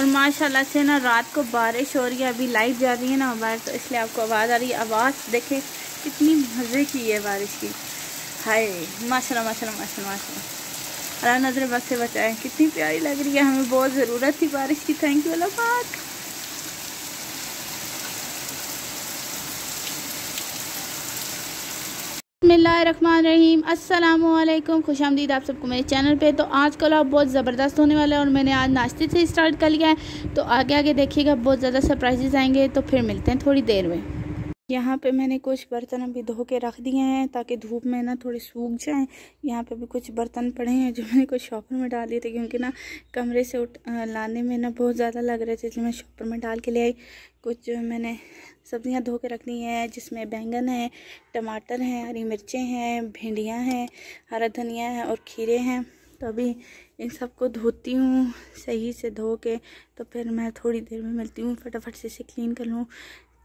और माशाल्लाह से ना रात को बारिश हो रही है अभी लाइट जा रही है ना हमारे तो इसलिए आपको आवाज़ आ रही है आवाज़ देखे कितनी मज़े की है बारिश की हाय माशा माशा माशा माशा अल्लाह नज़र बस से बचाए कितनी प्यारी लग रही है हमें बहुत ज़रूरत थी बारिश की थैंक यू अल्लाह पाक बसमीम अल्लाम खुश आमदीद आप सबको मेरे चैनल पे तो आज कल आप बहुत ज़बरदस्त होने वाला है और मैंने आज नाश्ते से स्टार्ट कर लिया है तो आगे आगे देखिएगा बहुत ज़्यादा सरप्राइजेज़ आएंगे तो फिर मिलते हैं थोड़ी देर में यहाँ पे मैंने कुछ बर्तन अभी धो के रख दिए हैं ताकि धूप में ना थोड़े सूख जाएं यहाँ पे भी कुछ बर्तन पड़े हैं जो मैंने कुछ शॉपर में डाल दिए थे क्योंकि ना कमरे से उठ लाने में ना बहुत ज़्यादा लग रहे थे इसलिए मैं शॉपर में डाल के ले आई कुछ मैंने सब्जियाँ धो के रख दी हैं जिसमें बैंगन है टमाटर हैं हरी मिर्चें हैं भिंडियाँ हैं हरा धनिया है और खीरे हैं तो अभी इन सबको धोती हूँ सही से धो के तो फिर मैं थोड़ी देर में मिलती हूँ फटाफट से इसे क्लीन कर लूँ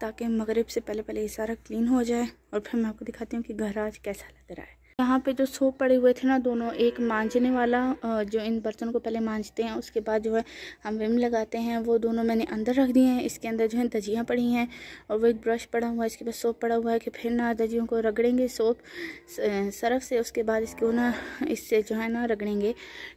ताकि मगरब से पहले पहले ये सारा क्लीन हो जाए और फिर मैं आपको दिखाती हूँ कि घर आज कैसा लग रहा है यहाँ पे जो सोप पड़े हुए थे ना दोनों एक मांझने वाला जो इन बर्तनों को पहले मांझते हैं उसके बाद जो है हम विम लगाते हैं वो दोनों मैंने अंदर रख दिए हैं इसके अंदर जो है दजियाँ पड़ी हैं और वो एक ब्रश पड़ा हुआ है इसके बाद सोप पड़ा हुआ है कि फिर ना दजियों को रगड़ेंगे सोप सरफ से उसके बाद इसको ना इससे जो है ना रगड़ेंगे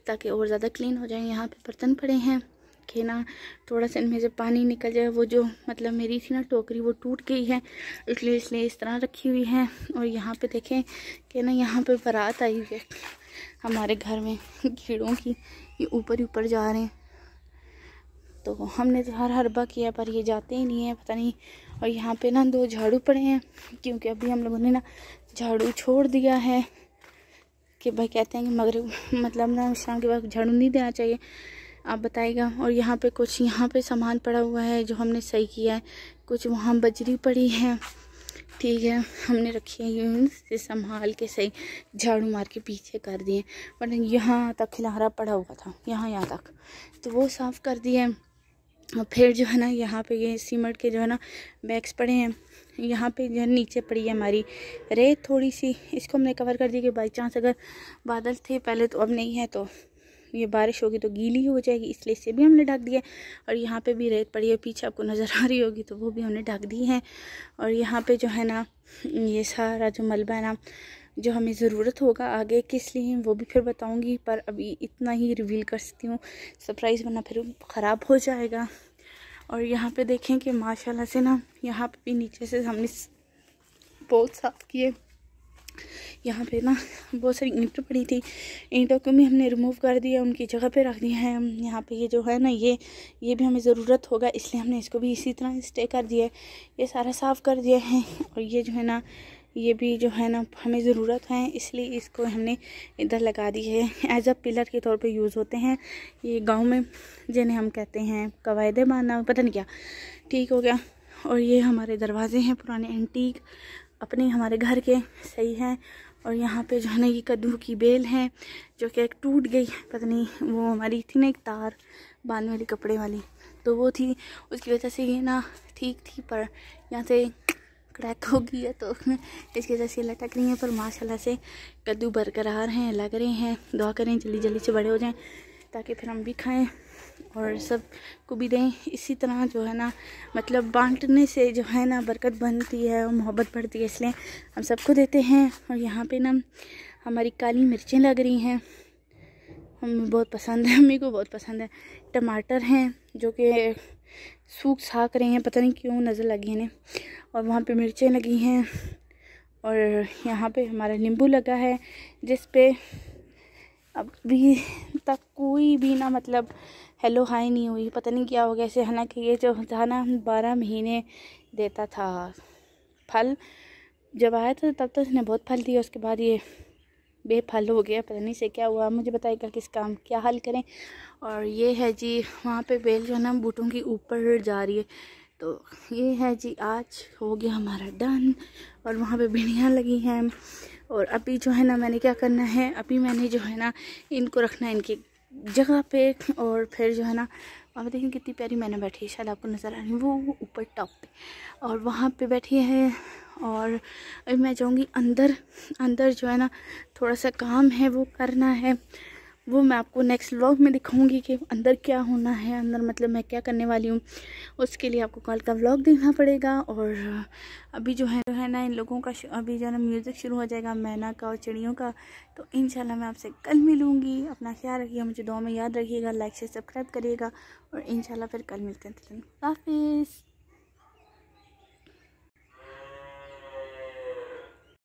ताकि और ज़्यादा क्लीन हो जाए यहाँ पर बर्तन पड़े हैं रखे ना थोड़ा सा इनमें से पानी निकल जाए वो जो मतलब मेरी थी ना टोकरी वो टूट गई है इसलिए इसलिए इस तरह रखी हुई है और यहाँ पे देखें कि ना यहाँ पे बारात आई हुई है हमारे घर में कीड़ों की ये ऊपर ही ऊपर जा रहे हैं तो हमने तो हर हरबा किया पर ये जाते ही नहीं है पता नहीं और यहाँ पे ना दो झाड़ू पड़े हैं क्योंकि अभी हम लोगों ने ना झाड़ू छोड़ दिया है कि भाई कहते हैं कि मगर मतलब ना शाम के बाद झाड़ू नहीं देना चाहिए आप बताइएगा और यहाँ पे कुछ यहाँ पे सामान पड़ा हुआ है जो हमने सही किया है कुछ वहाँ बजरी पड़ी है ठीक है हमने रखी है यूं से संभाल के सही झाड़ू मार के पीछे कर दिए बट यहाँ तक खिलारा पड़ा हुआ था यहाँ यहाँ तक तो वो साफ़ कर दिए और फिर जो है ना यहाँ पे ये सीमेंट के जो है ना बैग्स पड़े हैं यहाँ पे जो है नीचे पड़ी है हमारी रेत थोड़ी सी इसको हमने कवर कर दी कि बाई चांस अगर बादल थे पहले तो अब नहीं है तो ये बारिश होगी तो गीली हो जाएगी इसलिए इसे भी हमने ढक दिया और यहाँ पे भी रेत पड़ी है पीछे आपको नज़र आ रही होगी तो वो भी हमने ढक दी है और यहाँ पे जो है ना ये सारा जो मलबा है ना जो हमें ज़रूरत होगा आगे किस लिए वो भी फिर बताऊँगी पर अभी इतना ही रिवील कर सकती हूँ सरप्राइज़ बना फिर ख़राब हो जाएगा और यहाँ पर देखें कि माशाला से ना यहाँ पर भी नीचे से हमने बहुत साफ़ किए यहाँ पे ना बहुत सारी ईंटें पड़ी थी ईंटों को भी हमने रिमूव कर दिया उनकी जगह पे रख दिया है यहाँ पे ये जो है ना ये ये भी हमें ज़रूरत होगा इसलिए हमने इसको भी इसी तरह स्टे कर दिया ये सारा साफ़ कर दिया है और ये जो है ना ये भी जो है ना हमें ज़रूरत है इसलिए इसको हमने इधर लगा दी है एज अ पिलर के तौर पे यूज़ होते हैं ये गांव में जिन्हें हम कहते हैं कवायदे बांधना पता नहीं क्या ठीक हो गया और ये हमारे दरवाज़े हैं पुराने एंटीक अपने हमारे घर के सही हैं और यहाँ पे जो है ना ये कद्दू की बेल है जो कि एक टूट गई पता नहीं वो हमारी थी ना एक तार बांध वाली कपड़े वाली तो वो थी उसकी वजह से ये ना ठीक थी पर यहाँ से क्रैक हो गई है तो इसकी वजह से लटक रही है पर माशाल्लाह से कद्दू बरकरार हैं लग रहे हैं दुआ करें जल्दी जल्दी से बड़े हो जाएँ ताकि फिर हम भी खाएँ और सब को भी दें इसी तरह जो है ना मतलब बांटने से जो है ना बरकत बनती है और मोहब्बत बढ़ती है इसलिए हम सबको देते हैं और यहाँ पे ना हमारी काली मिर्चें लग रही हैं हमें बहुत पसंद है मम्मी को बहुत पसंद है टमाटर हैं जो कि सूख साख रहे हैं पता नहीं क्यों नज़र लगी इन्हें और वहाँ पर मिर्चें लगी हैं और यहाँ पर हमारा नींबू लगा है जिस पर अभी तक कोई भी ना मतलब हेलो हाय नहीं हुई पता नहीं क्या हो गया ऐसे कि ये जो था ना बारह महीने देता था फल जब आया था तब तो इसने बहुत फल दिया उसके बाद ये बेफल हो गया पता नहीं से क्या हुआ मुझे बताएगा किस काम क्या हल करें और ये है जी वहाँ पे बेल जो है ना बूटों की ऊपर जा रही है तो ये है जी आज हो गया हमारा डन और वहाँ पे भिड़ियाँ लगी हैं और अभी जो है ना मैंने क्या करना है अभी मैंने जो है ना इनको रखना है इनकी जगह पे और फिर जो है ना वहाँ पर देखें कितनी प्यारी मैंने बैठी है शायद आपको नज़र आ रही है वो ऊपर टॉप पे और वहाँ पे बैठी है और अभी मैं जाऊँगी अंदर अंदर जो है ना थोड़ा सा काम है वो करना है वो मैं आपको नेक्स्ट व्लॉग में दिखाऊंगी कि अंदर क्या होना है अंदर मतलब मैं क्या करने वाली हूँ उसके लिए आपको कल का व्लॉग देखना पड़ेगा और अभी जो है है ना इन लोगों का अभी जो है ना म्यूज़िक शुरू हो जाएगा मैना का और चिड़ियों का तो इन मैं आपसे कल मिलूँगी अपना ख्याल रखिएगा मुझे दो में याद रखिएगा लाइक से सब्सक्राइब करिएगा और इन फिर कल मिलते हैं हाफिज़